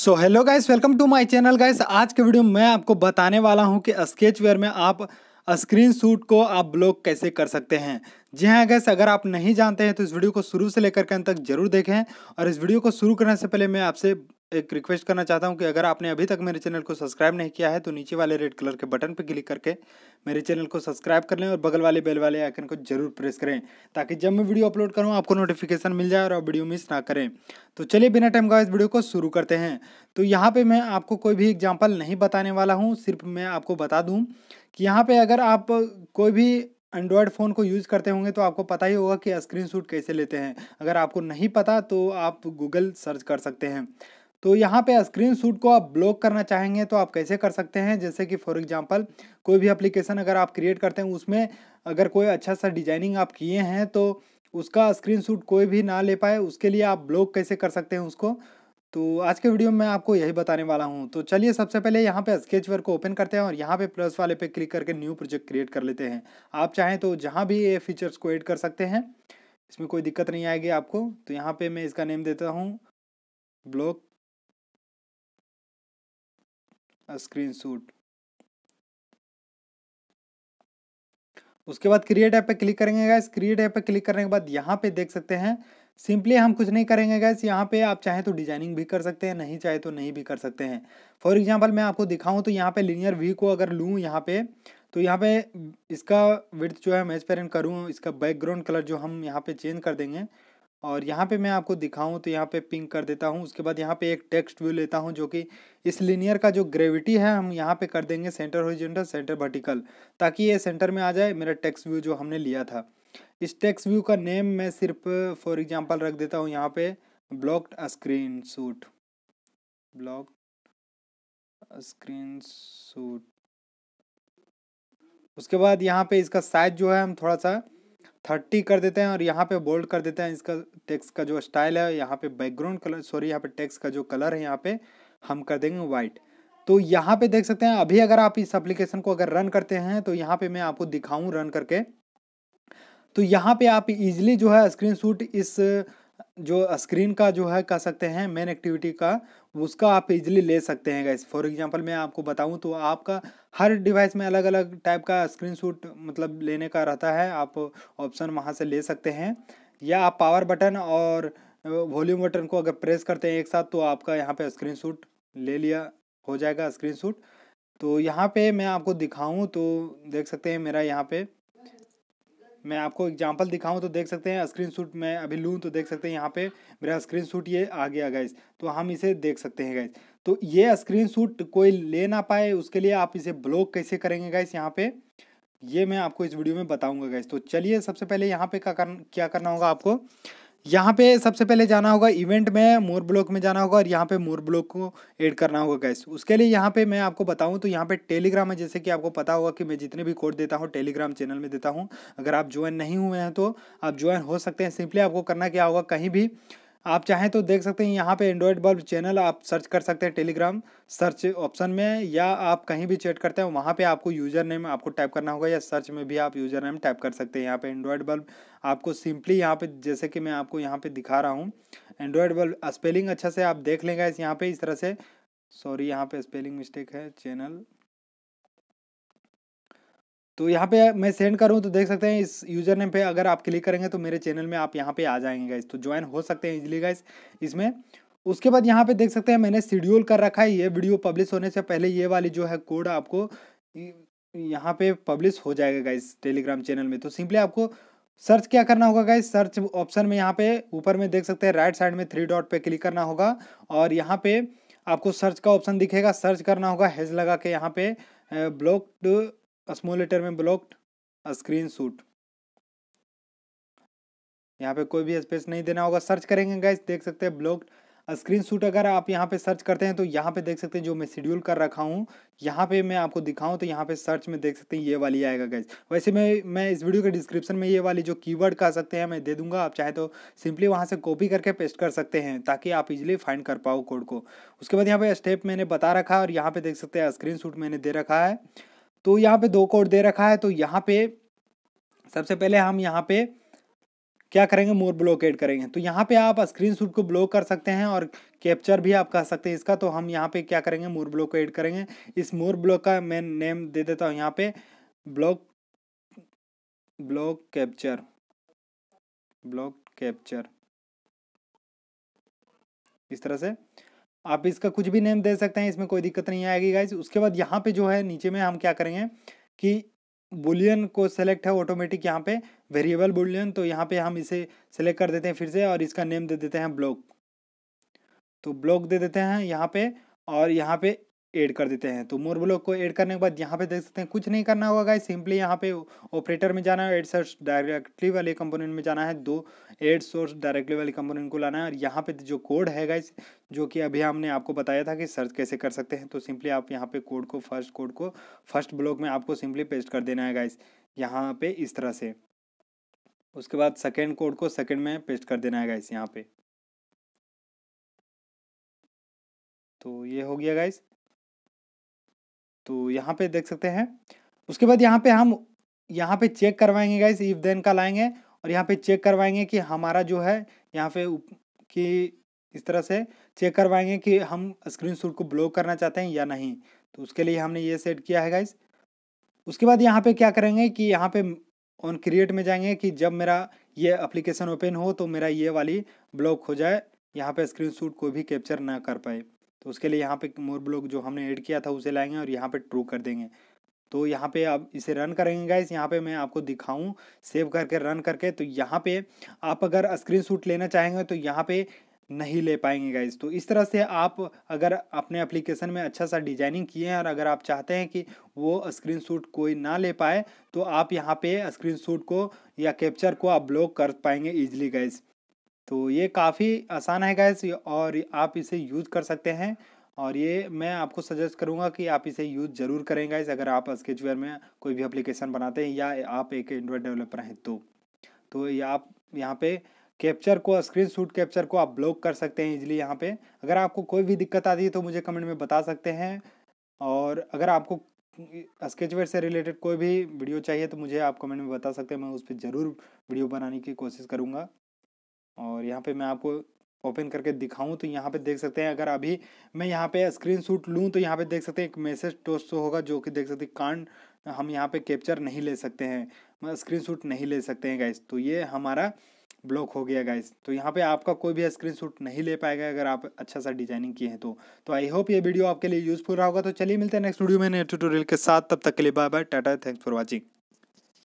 so hello guys welcome to my channel guys आज के video में मैं आपको बताने वाला हूं कि स्केच वेयर में आप स्क्रीन शूट को आप ब्लॉक कैसे कर सकते हैं जी हाँ गैस अगर आप नहीं जानते हैं तो इस वीडियो को शुरू से लेकर के अंत तक जरूर देखें और इस वीडियो को शुरू करने से पहले मैं आपसे एक रिक्वेस्ट करना चाहता हूँ कि अगर आपने अभी तक मेरे चैनल को सब्सक्राइब नहीं किया है तो नीचे वाले रेड कलर के बटन पर क्लिक करके मेरे चैनल को सब्सक्राइब कर लें और बगल वाले बेल वाले आइकन को जरूर प्रेस करें ताकि जब मैं वीडियो अपलोड करूँ आपको नोटिफिकेशन मिल जाए और आप वीडियो मिस ना करें तो चलिए बिना टाइम का इस वीडियो को शुरू करते हैं तो यहाँ पर मैं आपको कोई भी एग्जाम्पल नहीं बताने वाला हूँ सिर्फ मैं आपको बता दूँ कि यहाँ पर अगर आप कोई भी एंड्रॉयड फ़ोन को यूज़ करते होंगे तो आपको पता ही होगा कि स्क्रीन कैसे लेते हैं अगर आपको नहीं पता तो आप गूगल सर्च कर सकते हैं तो यहाँ पे स्क्रीन शूट को आप ब्लॉक करना चाहेंगे तो आप कैसे कर सकते हैं जैसे कि फॉर एग्जाम्पल कोई भी अप्लीकेशन अगर आप क्रिएट करते हैं उसमें अगर कोई अच्छा सा डिजाइनिंग आप किए हैं तो उसका स्क्रीन शूट कोई भी ना ले पाए उसके लिए आप ब्लॉक कैसे कर सकते हैं उसको तो आज के वीडियो में मैं आपको यही बताने वाला हूँ तो चलिए सबसे पहले यहाँ पर स्केच वर्क को ओपन करते हैं और यहाँ पर प्लस वाले पे क्लिक करके न्यू प्रोजेक्ट क्रिएट कर लेते हैं आप चाहें तो जहाँ भी ये फीचर्स को एड कर सकते हैं इसमें कोई दिक्कत नहीं आएगी आपको तो यहाँ पर मैं इसका नेम देता हूँ ब्लॉक शूट उसके बाद क्रिएट ऐप पे क्लिक करेंगे गैस क्रिएट ऐप पे क्लिक करने के बाद यहाँ पे देख सकते हैं सिंपली हम कुछ नहीं करेंगे गैस यहाँ पे आप चाहे तो डिजाइनिंग भी कर सकते हैं नहीं चाहे तो नहीं भी कर सकते हैं फॉर एग्जाम्पल मैं आपको दिखाऊं तो यहाँ पे लीनियर व्यू को अगर लूँ यहाँ पे तो यहाँ पे इसका विर्थ जो है मैच पेरेंट करूँ इसका बैकग्राउंड कलर जो हम यहाँ पे चेंज कर देंगे और यहाँ पे मैं आपको दिखाऊं तो यहाँ पे पिंक कर देता हूँ उसके बाद यहाँ पे एक टेक्स्ट व्यू लेता हूँ जो कि इस लिनियर का जो ग्रेविटी है हम यहाँ पे कर देंगे सेंटर हॉरिजॉन्टल सेंटर वर्टिकल ताकि ये सेंटर में आ जाए मेरा टेक्स्ट व्यू जो हमने लिया था इस टेक्स्ट व्यू का नेम मैं सिर्फ फॉर एग्जाम्पल रख देता हूँ यहाँ पे blocked screen suit block screen suit उसके बाद यहाँ पे इसका साइज जो है हम थोड़ा सा थर्टी कर देते हैं और यहाँ पे बोल्ड कर देते हैं इसका टेक्स का जो स्टाइल है यहाँ पे बैकग्राउंड कलर सॉरी यहाँ पे टेक्स का जो कलर है यहाँ पे हम कर देंगे वाइट तो यहाँ पे देख सकते हैं अभी अगर आप इस एप्लीकेशन को अगर रन करते हैं तो यहाँ पे मैं आपको दिखाऊं रन करके तो यहाँ पे आप इजिली जो है स्क्रीन इस जो स्क्रीन का जो है कह सकते हैं मेन एक्टिविटी का उसका आप इजीली ले सकते हैं गाइस फॉर एग्जांपल मैं आपको बताऊं तो आपका हर डिवाइस में अलग अलग टाइप का स्क्रीन शूट मतलब लेने का रहता है आप ऑप्शन वहां से ले सकते हैं या आप पावर बटन और वॉल्यूम बटन को अगर प्रेस करते हैं एक साथ तो आपका यहाँ पे स्क्रीन ले लिया हो जाएगा स्क्रीन तो यहाँ पे मैं आपको दिखाऊँ तो देख सकते हैं मेरा यहाँ पे मैं आपको एग्जांपल दिखाऊं तो देख सकते हैं स्क्रीन शूट मैं अभी लूँ तो देख सकते हैं यहाँ पे मेरा स्क्रीन शूट ये आ गया गैस तो हम इसे देख सकते हैं गैस तो ये स्क्रीन शूट कोई ले ना पाए उसके लिए आप इसे ब्लॉक कैसे करेंगे गैस यहाँ पे ये मैं आपको इस वीडियो में बताऊंगा गैस तो चलिए सबसे पहले यहाँ पे क्या करना होगा आपको यहाँ पे सबसे पहले जाना होगा इवेंट में मोर ब्लॉक में जाना होगा और यहाँ पे मोर ब्लॉक को ऐड करना होगा गैस उसके लिए यहाँ पे मैं आपको बताऊँ तो यहाँ पे टेलीग्राम है जैसे कि आपको पता होगा कि मैं जितने भी कोड देता हूँ टेलीग्राम चैनल में देता हूँ अगर आप ज्वाइन नहीं हुए हैं तो आप ज्वाइन हो सकते हैं सिंपली आपको करना क्या होगा कहीं भी आप चाहें तो देख सकते हैं यहाँ पे एंड्रॉयड बल्ब चैनल आप सर्च कर सकते हैं टेलीग्राम सर्च ऑप्शन में या आप कहीं भी चेट करते हैं वहाँ पे आपको यूज़र नेम आपको टाइप करना होगा या सर्च में भी आप यूज़र नेम टाइप कर सकते हैं यहाँ पे एंड्रॉयड बल्ब आपको सिंपली यहाँ पे जैसे कि मैं आपको यहाँ पे दिखा रहा हूँ एंड्रॉयड बल्ब स्पेलिंग अच्छा से आप देख लेंगे इस यहाँ पर इस तरह से सॉरी यहाँ पर स्पेलिंग मिस्टेक है चैनल तो यहाँ पे मैं सेंड करूँ तो देख सकते हैं इस यूज़र नेम पे अगर आप क्लिक करेंगे तो मेरे चैनल में आप यहाँ पे आ जाएंगे गाइस तो ज्वाइन हो सकते हैं इजीली गाइस इसमें उसके बाद यहाँ पे देख सकते हैं मैंने शेड्यूल कर रखा है ये वीडियो पब्लिश होने से पहले ये वाली जो है कोड आपको यहाँ पे पब्लिश हो जाएगा गाइस टेलीग्राम चैनल में तो सिंपली आपको सर्च क्या करना होगा गाइस सर्च ऑप्शन में यहाँ पे ऊपर में देख सकते हैं राइट साइड में थ्री डॉट पे क्लिक करना होगा और यहाँ पे आपको सर्च का ऑप्शन दिखेगा सर्च करना होगा हेज़ लगा के यहाँ पे ब्लॉक्ड स्मॉल लेटर में ब्लॉक्ड स्क्रीन शूट यहाँ पे कोई भी स्पेस नहीं देना होगा सर्च करेंगे गाइस देख सकते हैं ब्लॉक्ड स्क्रीन शूट अगर आप यहाँ पे सर्च करते हैं तो यहाँ पे देख सकते हैं जो मैं शेड्यूल कर रखा हूँ यहाँ पे मैं आपको दिखाऊँ तो यहाँ पे सर्च में देख सकते हैं ये वाली आएगा गैस वैसे मैं मैं इस वीडियो के डिस्क्रिप्शन में ये वाली जो कीवर्ड कह सकते हैं मैं दे दूंगा आप चाहे तो सिंपली वहाँ से कॉपी करके पेस्ट कर सकते हैं ताकि आप इजिली फाइंड कर पाओ कोड को उसके बाद यहाँ पे स्टेप मैंने बता रखा है और यहाँ पे देख सकते हैं स्क्रीन मैंने दे रखा है तो यहाँ पे दो कोड दे रखा है तो यहाँ पे सबसे पहले हम यहाँ पे क्या करेंगे मोर ब्लॉकेट करेंगे तो यहाँ पे आप स्क्रीन शूट को ब्लॉक कर सकते हैं और कैप्चर भी आप कर सकते हैं इसका तो हम यहाँ पे क्या करेंगे मोर ब्लॉक एड करेंगे इस मोर ब्लॉक का मैं नेम दे देता हूँ यहाँ पे block block capture block capture इस तरह से आप इसका कुछ भी नेम दे सकते हैं इसमें कोई दिक्कत नहीं आएगी गाइज उसके बाद यहाँ पे जो है नीचे में हम क्या करेंगे कि बुलियन को सेलेक्ट है ऑटोमेटिक यहाँ पे वेरिएबल बुलियन तो यहाँ पे हम इसे सेलेक्ट कर देते हैं फिर से और इसका नेम दे देते हैं ब्लॉक तो ब्लॉक दे देते हैं यहाँ पे और यहाँ पे ऐड कर देते हैं तो मोर ब्लॉक को ऐड करने के बाद यहाँ पे देख सकते हैं कुछ नहीं करना होगा गाइस सिंपली यहाँ पे ऑपरेटर में जाना है एड सोर्स डायरेक्टली वाले कंपोनेंट में जाना है दो एड सोर्स डायरेक्टली वाले कंपोनेंट को लाना है और यहाँ पे जो कोड है गाइस जो कि अभी हमने आपको बताया था कि सर्च कैसे कर सकते हैं तो सिंपली आप यहाँ पे कोड को फर्स्ट कोड को फर्स्ट ब्लॉक में आपको सिंपली पेस्ट कर देना है गाइस यहाँ पे इस तरह से उसके बाद सेकेंड कोड को सेकेंड में पेस्ट कर देना है गाइस यहाँ पे तो ये हो गया गाइस तो यहाँ पे देख सकते हैं उसके बाद यहाँ पे हम यहाँ पे चेक करवाएंगे गाइस इफ देन का लाएंगे और यहाँ पे चेक करवाएंगे कि हमारा जो है यहाँ पे कि इस तरह से चेक करवाएंगे कि हम स्क्रीन शूट को ब्लॉक करना चाहते हैं या नहीं तो उसके लिए हमने ये सेट किया है गाइस उसके बाद यहाँ पे क्या करेंगे कि यहाँ पे ऑन क्रिएट में जाएंगे कि जब मेरा ये एप्लीकेशन ओपन हो तो मेरा ये वाली ब्लॉक हो जाए यहाँ पे शूट को भी कैप्चर ना कर पाए तो उसके लिए यहाँ पे मोर ब्लॉक जो हमने ऐड किया था उसे लाएंगे और यहाँ पे ट्रू कर देंगे तो यहाँ पे आप इसे रन करेंगे गाइस यहाँ पे मैं आपको दिखाऊं सेव करके रन करके तो यहाँ पे आप अगर शूट लेना चाहेंगे तो यहाँ पे नहीं ले पाएंगे गाइज तो इस तरह से आप अगर अपने एप्लीकेशन में अच्छा सा डिजाइनिंग किए हैं और अगर आप चाहते हैं कि वो स्क्रीनशॉट कोई ना ले पाए तो आप यहाँ पे स्क्रीनशॉट को या कैप्चर को आप ब्लॉक कर पाएंगे ईजिली गाइज़ तो ये काफ़ी आसान है गैस और आप इसे यूज कर सकते हैं और ये मैं आपको सजेस्ट करूँगा कि आप इसे यूज़ ज़रूर करें गाइज अगर आप स्केचवेयर में कोई भी एप्लीकेशन बनाते हैं या आप एक एंड्रॉयड डेवलपर हैं तो तो ये आप यहाँ पे कैप्चर को स्क्रीन शूट कैप्चर को आप ब्लॉक कर सकते हैं इजीली यहाँ पे अगर आपको कोई भी दिक्कत आती है तो मुझे कमेंट में बता सकते हैं और अगर आपको स्केचवेयर से रिलेटेड कोई भी वीडियो चाहिए तो मुझे आप कमेंट में बता सकते हैं मैं उस पर ज़रूर वीडियो बनाने की कोशिश करूँगा और यहाँ पे मैं आपको ओपन करके दिखाऊं तो यहाँ पे देख सकते हैं अगर अभी मैं यहाँ पे स्क्रीन शूट लूँ तो यहाँ पे देख सकते हैं एक मैसेज टोस्ट तो होगा जो कि देख सकते हैं कांड हम यहाँ पे कैप्चर नहीं ले सकते हैं मतलब स्क्रीन शूट नहीं ले सकते हैं गाइस तो ये हमारा ब्लॉक हो गया गाइस तो यहाँ पे आपका कोई भी स्क्रीन शूट नहीं ले पाएगा अगर आप अच्छा सा डिजाइनिंग किए हैं तो तो आई होप ये वीडियो आपके लिए यूजफुल रहा होगा तो चलिए मिलते हैं नेक्स्ट वीडियो में नेक्स्ट ट्यूटोरियल के साथ तब तक के लिए bye bye tata thanks for watching